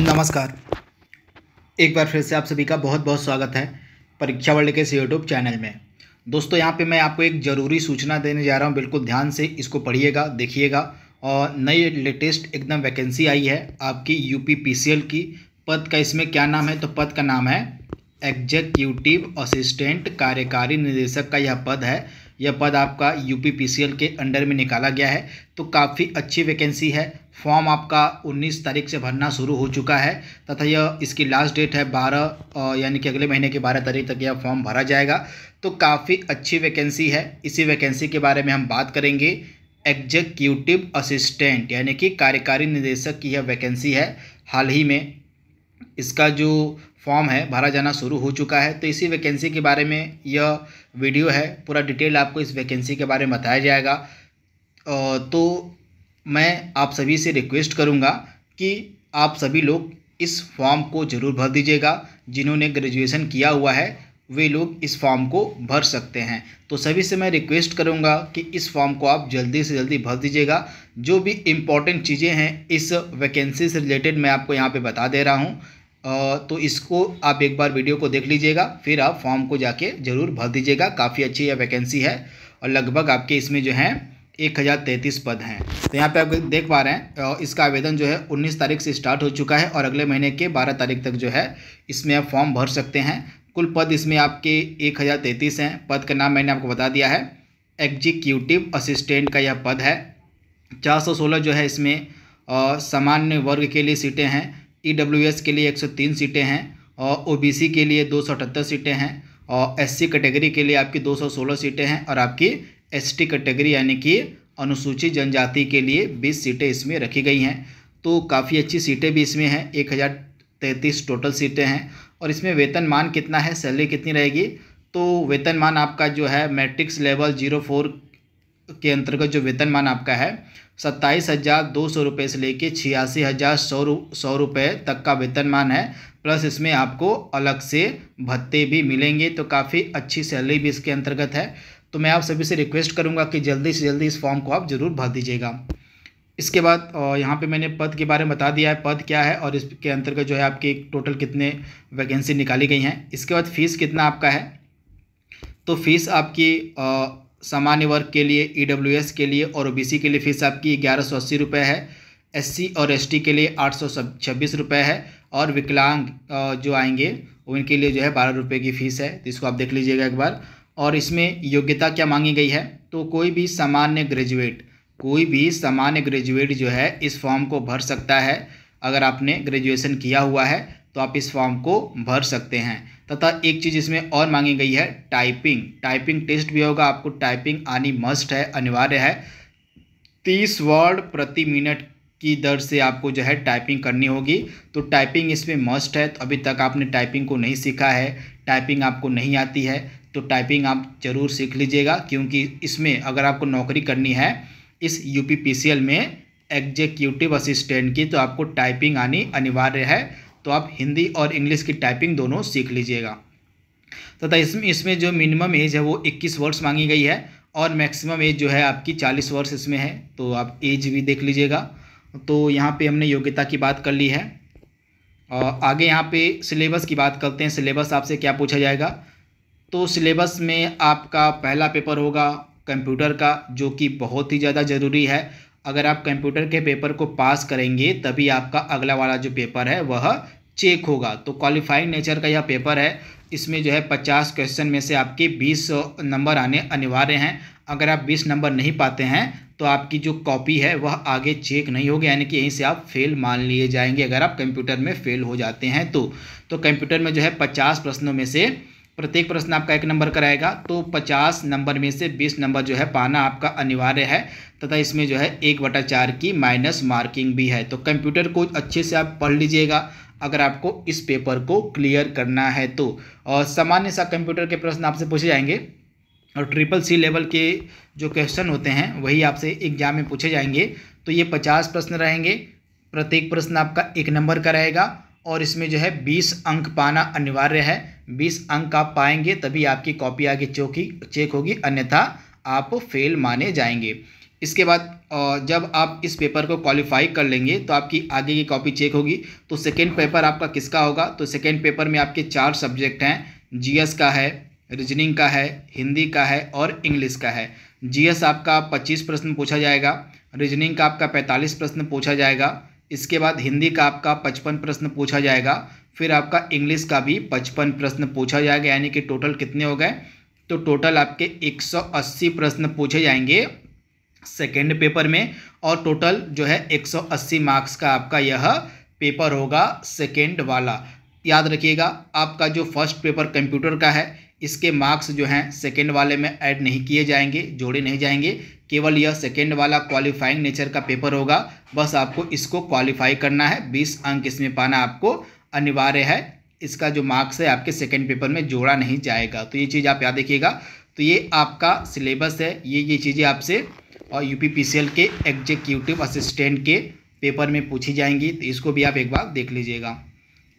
नमस्कार एक बार फिर से आप सभी का बहुत बहुत स्वागत है परीक्षा वर्ल्ड के इस यूट्यूब चैनल में दोस्तों यहाँ पे मैं आपको एक ज़रूरी सूचना देने जा रहा हूँ बिल्कुल ध्यान से इसको पढ़िएगा देखिएगा और नई लेटेस्ट एकदम वैकेंसी आई है आपकी यू की पद का इसमें क्या नाम है तो पद का नाम है एग्जेक्यूटिव असिस्टेंट कार्यकारी निदेशक का यह पद है यह पद आपका यूपीपीसीएल के अंडर में निकाला गया है तो काफ़ी अच्छी वैकेंसी है फॉर्म आपका 19 तारीख से भरना शुरू हो चुका है तथा यह इसकी लास्ट डेट है 12 यानी कि अगले महीने की 12 तारीख तक यह फॉर्म भरा जाएगा तो काफ़ी अच्छी वैकेंसी है इसी वैकेंसी के बारे में हम बात करेंगे एग्जीक्यूटिव असिस्टेंट यानी कि कार्यकारी निदेशक की यह वैकेंसी है हाल ही में इसका जो फॉर्म है भरा जाना शुरू हो चुका है तो इसी वैकेंसी के बारे में यह वीडियो है पूरा डिटेल आपको इस वैकेंसी के बारे में बताया जाएगा तो मैं आप सभी से रिक्वेस्ट करूँगा कि आप सभी लोग इस फॉर्म को ज़रूर भर दीजिएगा जिन्होंने ग्रेजुएशन किया हुआ है वे लोग इस फॉर्म को भर सकते हैं तो सभी से मैं रिक्वेस्ट करूंगा कि इस फॉर्म को आप जल्दी से जल्दी भर दीजिएगा जो भी इम्पॉर्टेंट चीज़ें हैं इस वैकेंसी से रिलेटेड मैं आपको यहाँ पे बता दे रहा हूँ तो इसको आप एक बार वीडियो को देख लीजिएगा फिर आप फॉर्म को जाके ज़रूर भर दीजिएगा काफ़ी अच्छी यह वैकेंसी है और लगभग आपके इसमें जो है एक हज़ार तैंतीस पद हैं तो यहाँ पे आप देख पा रहे हैं इसका आवेदन जो है उन्नीस तारीख से स्टार्ट हो चुका है और अगले महीने के बारह तारीख तक जो है इसमें आप फॉर्म भर सकते हैं कुल पद इसमें आपके एक हज़ार तैंतीस हैं पद का नाम मैंने आपको बता दिया है एग्जीक्यूटिव असिस्टेंट का यह पद है चार सौ सोलह जो है इसमें सामान्य वर्ग के लिए सीटें हैं ई के लिए 103 सीटें हैं और ओ के लिए दो सीटें हैं और एस कैटेगरी के लिए आपकी 216 सीटें हैं और आपकी एस कैटेगरी यानी कि अनुसूचित जनजाति के लिए 20 सीटें इसमें रखी गई हैं तो काफ़ी अच्छी सीटें भी इसमें हैं एक हज़ार तैंतीस टोटल सीटें हैं और इसमें वेतनमान कितना है सैलरी कितनी रहेगी तो वेतनमान आपका जो है मैट्रिक्स लेवल जीरो फोर के अंतर्गत जो वेतनमान आपका है सत्ताईस हज़ार दो सौ रुपये से लेके छियासी हज़ार सौ रु सौ रुपये तक का वेतनमान है प्लस इसमें आपको अलग से भत्ते भी मिलेंगे तो काफ़ी अच्छी सैलरी भी इसके अंतर्गत है तो मैं आप सभी से रिक्वेस्ट करूँगा कि जल्दी से जल्दी इस फॉर्म को आप ज़रूर भर दीजिएगा इसके बाद यहाँ पे मैंने पद के बारे में बता दिया है पद क्या है और इसके अंतर्गत जो है आपकी टोटल कितने वैकेंसी निकाली गई हैं इसके बाद फ़ीस कितना आपका है तो फीस आपकी सामान्य वर्ग के लिए ई e के लिए और ओ के लिए फीस आपकी ग्यारह सौ अस्सी रुपये है एस और एस के लिए आठ सौ छब्बीस रुपये है और विकलांग जो आएंगे उनके लिए जो है बारह रुपये की फ़ीस है तो इसको आप देख लीजिएगा एक बार और इसमें योग्यता क्या मांगी गई है तो कोई भी सामान्य ग्रेजुएट कोई भी सामान्य ग्रेजुएट जो है इस फॉर्म को भर सकता है अगर आपने ग्रेजुएशन किया हुआ है तो आप इस फॉर्म को भर सकते हैं तथा एक चीज़ इसमें और मांगी गई है टाइपिंग टाइपिंग टेस्ट भी होगा आपको टाइपिंग आनी मस्ट है अनिवार्य है तीस वर्ड प्रति मिनट की दर से आपको जो है टाइपिंग करनी होगी तो टाइपिंग इसमें मस्ट है तो अभी तक आपने टाइपिंग को नहीं सीखा है टाइपिंग आपको नहीं आती है तो टाइपिंग आप ज़रूर सीख लीजिएगा क्योंकि इसमें अगर आपको नौकरी करनी है इस यू में एग्जीक्यूटिव असिस्टेंट की तो आपको टाइपिंग आनी अनिवार्य है तो आप हिंदी और इंग्लिश की टाइपिंग दोनों सीख लीजिएगा तथा तो इसमें इसमें जो मिनिमम एज है वो इक्कीस वर्ड्स मांगी गई है और मैक्सिमम एज जो है आपकी चालीस वर्ष इसमें है तो आप एज भी देख लीजिएगा तो यहाँ पे हमने योग्यता की बात कर ली है और आगे यहाँ पे सिलेबस की बात करते हैं सिलेबस आपसे क्या पूछा जाएगा तो सिलेबस में आपका पहला पेपर होगा कंप्यूटर का जो कि बहुत ही ज़्यादा ज़रूरी है अगर आप कंप्यूटर के पेपर को पास करेंगे तभी आपका अगला वाला जो पेपर है वह चेक होगा तो क्वालिफाइंग नेचर का यह पेपर है इसमें जो है पचास क्वेश्चन में से आपके बीस नंबर आने अनिवार्य हैं अगर आप बीस नंबर नहीं पाते हैं तो आपकी जो कॉपी है वह आगे चेक नहीं होगी यानी कि यहीं से आप फेल मान लिए जाएंगे अगर आप कंप्यूटर में फेल हो जाते हैं तो तो कंप्यूटर में जो है पचास प्रश्नों में से प्रत्येक प्रश्न आपका एक नंबर कराएगा तो पचास नंबर में से बीस नंबर जो है पाना आपका अनिवार्य है तथा इसमें जो है एक बटा चार की माइनस मार्किंग भी है तो कंप्यूटर को अच्छे से आप पढ़ लीजिएगा अगर आपको इस पेपर को क्लियर करना है तो और सामान्य सा कंप्यूटर के प्रश्न आपसे पूछे जाएंगे और ट्रिपल सी लेवल के जो क्वेश्चन होते हैं वही आपसे एग्जाम में पूछे जाएंगे तो ये पचास प्रश्न रहेंगे प्रत्येक प्रश्न आपका एक नंबर का रहेगा और इसमें जो है बीस अंक पाना अनिवार्य है बीस अंक आप पाएंगे तभी आपकी कॉपी आगे चौकी चेक होगी अन्यथा आप फेल माने जाएंगे इसके बाद जब आप इस पेपर को क्वालिफाई कर लेंगे तो आपकी आगे की कॉपी चेक होगी तो सेकेंड पेपर आपका किसका होगा तो सेकेंड पेपर में आपके चार सब्जेक्ट हैं जी का है रीजनिंग का है हिंदी का है और इंग्लिश का है जीएस आपका पच्चीस प्रश्न पूछा जाएगा रीजनिंग का आपका पैंतालीस प्रश्न पूछा जाएगा इसके बाद हिंदी का आपका पचपन प्रश्न पूछा जाएगा फिर आपका इंग्लिश का भी पचपन प्रश्न पूछा जाएगा यानी कि टोटल कितने हो गए तो टोटल आपके 180 प्रश्न पूछे जाएंगे सेकेंड पेपर में और टोटल जो है 180 मार्क्स का आपका यह पेपर होगा सेकेंड वाला याद रखिएगा आपका जो फर्स्ट पेपर कंप्यूटर का है इसके मार्क्स जो हैं सेकेंड वाले में ऐड नहीं किए जाएंगे जोड़े नहीं जाएंगे केवल यह सेकेंड वाला क्वालिफाइंग नेचर का पेपर होगा बस आपको इसको क्वालिफाई करना है बीस अंक इसमें पाना आपको अनिवार्य है इसका जो मार्क्स है आपके सेकेंड पेपर में जोड़ा नहीं जाएगा तो ये चीज़ आप याद रखिएगा तो ये आपका सिलेबस है ये ये चीज़ें आपसे और यूपीपीसीएल के एग्जीक्यूटिव असिस्टेंट के पेपर में पूछी जाएंगी तो इसको भी आप एक बार देख लीजिएगा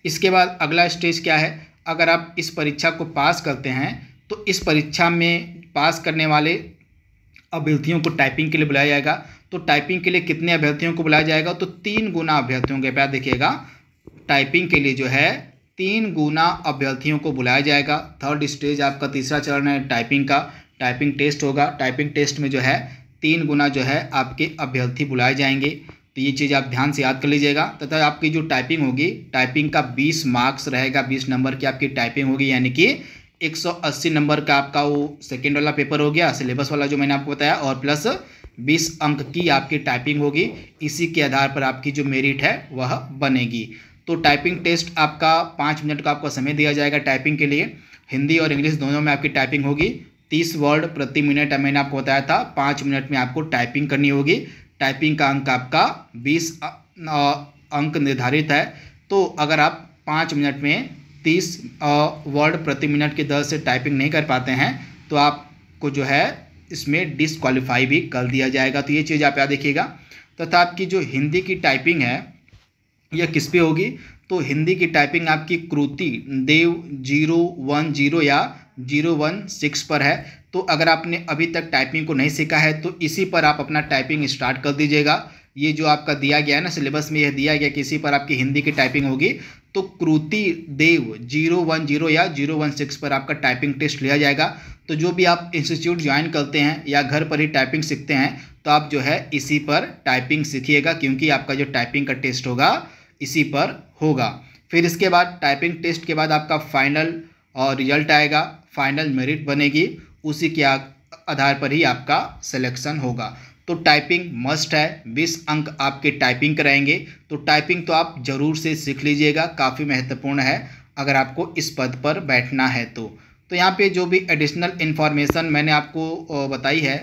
इसके बाद अगला स्टेज क्या है अगर आप इस परीक्षा को पास करते हैं तो इस परीक्षा में पास करने वाले अभ्यर्थियों को टाइपिंग के लिए बुलाया जाएगा तो टाइपिंग के लिए कितने अभ्यर्थियों को बुलाया जाएगा तो तीन गुना अभ्यर्थियों के प्यार देखिएगा टाइपिंग के लिए जो है तीन गुना अभ्यर्थियों को बुलाया जाएगा थर्ड स्टेज आपका तीसरा चरण है टाइपिंग का टाइपिंग टेस्ट होगा टाइपिंग टेस्ट में जो है तीन गुना जो है आपके अभ्यर्थी बुलाए जाएंगे तो ये चीज़ आप ध्यान से याद कर लीजिएगा तथा आपकी जो टाइपिंग होगी टाइपिंग का बीस मार्क्स रहेगा बीस नंबर की आपकी टाइपिंग होगी यानी कि 180 नंबर का आपका वो सेकेंड वाला पेपर हो गया सिलेबस वाला जो मैंने आपको बताया और प्लस 20 अंक की आपकी टाइपिंग होगी इसी के आधार पर आपकी जो मेरिट है वह बनेगी तो टाइपिंग टेस्ट आपका पाँच मिनट का आपको समय दिया जाएगा टाइपिंग के लिए हिंदी और इंग्लिश दोनों में आपकी टाइपिंग होगी तीस वर्ड प्रति मिनट मैंने आपको बताया था पाँच मिनट में आपको टाइपिंग करनी होगी टाइपिंग का अंक आपका बीस अंक निर्धारित है तो अगर आप पाँच मिनट में तीस वर्ड प्रति मिनट की दर से टाइपिंग नहीं कर पाते हैं तो आपको जो है इसमें डिसक्वालीफाई भी कर दिया जाएगा तो ये चीज़ आप याद देखिएगा तथा तो आपकी जो हिंदी की टाइपिंग है यह किस पे होगी तो हिंदी की टाइपिंग आपकी Kruti Dev zero one zero या जीरो वन सिक्स पर है तो अगर आपने अभी तक टाइपिंग को नहीं सीखा है तो इसी पर आप अपना टाइपिंग स्टार्ट कर दीजिएगा ये जो आपका दिया गया है ना सिलेबस में यह दिया गया कि इसी पर आपकी हिंदी की टाइपिंग होगी तो Kruti Dev zero one zero या जीरो वन सिक्स पर आपका टाइपिंग टेस्ट लिया जाएगा तो जो भी आप इंस्टीट्यूट ज्वाइन करते हैं या घर पर ही टाइपिंग सीखते हैं तो आप जो है इसी पर टाइपिंग सीखिएगा क्योंकि आपका जो टाइपिंग का टेस्ट होगा इसी पर होगा फिर इसके बाद टाइपिंग टेस्ट के बाद आपका फाइनल और रिजल्ट आएगा फाइनल मेरिट बनेगी उसी के आधार पर ही आपका सिलेक्शन होगा तो टाइपिंग मस्ट है बीस अंक आपके टाइपिंग कराएंगे तो टाइपिंग तो आप ज़रूर से सीख लीजिएगा काफ़ी महत्वपूर्ण है अगर आपको इस पद पर बैठना है तो तो यहाँ पे जो भी एडिशनल इन्फॉर्मेशन मैंने आपको बताई है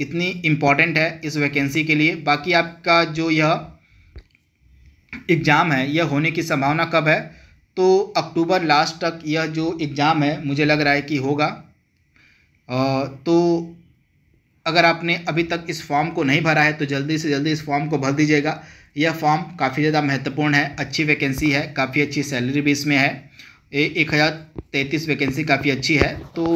इतनी इम्पॉर्टेंट है इस वैकेंसी के लिए बाकी आपका जो यह एग्ज़ाम है यह होने की संभावना कब है तो अक्टूबर लास्ट तक यह जो एग्ज़ाम है मुझे लग रहा है कि होगा तो अगर आपने अभी तक इस फॉर्म को नहीं भरा है तो जल्दी से जल्दी इस फॉर्म को भर दीजिएगा यह फॉर्म काफ़ी ज़्यादा महत्वपूर्ण है अच्छी वैकेंसी है काफ़ी अच्छी सैलरी भी इसमें है एक हज़ार तैंतीस वैकेंसी काफ़ी अच्छी है तो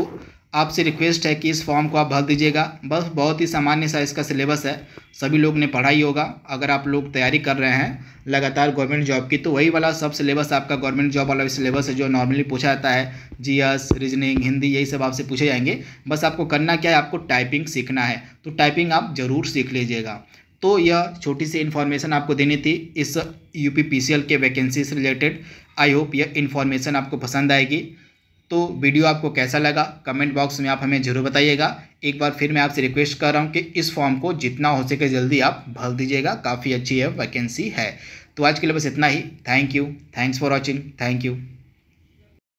आपसे रिक्वेस्ट है कि इस फॉर्म को आप भर दीजिएगा बस बहुत ही सामान्य सा इसका सिलेबस है सभी लोग ने पढ़ाई होगा अगर आप लोग तैयारी कर रहे हैं लगातार गवर्नमेंट जॉब की तो वही वाला सब सिलेबस आपका गवर्नमेंट जॉब वाला सिलेबस है जो नॉर्मली पूछा जाता है जीएस रीजनिंग हिंदी यही सब आपसे पूछे जाएंगे बस आपको करना क्या है आपको टाइपिंग सीखना है तो टाइपिंग आप ज़रूर सीख लीजिएगा तो यह छोटी सी इन्फॉर्मेशन आपको देनी थी इस यू के वैकेंसी से रिलेटेड आई होप यह इन्फॉर्मेशन आपको पसंद आएगी तो वीडियो आपको कैसा लगा कमेंट बॉक्स में आप हमें जरूर बताइएगा एक बार फिर मैं आपसे रिक्वेस्ट कर रहा हूँ कि इस फॉर्म को जितना हो सके जल्दी आप भर दीजिएगा काफ़ी अच्छी है वैकेंसी है तो आज के लिए बस इतना ही thank you thanks for watching thank you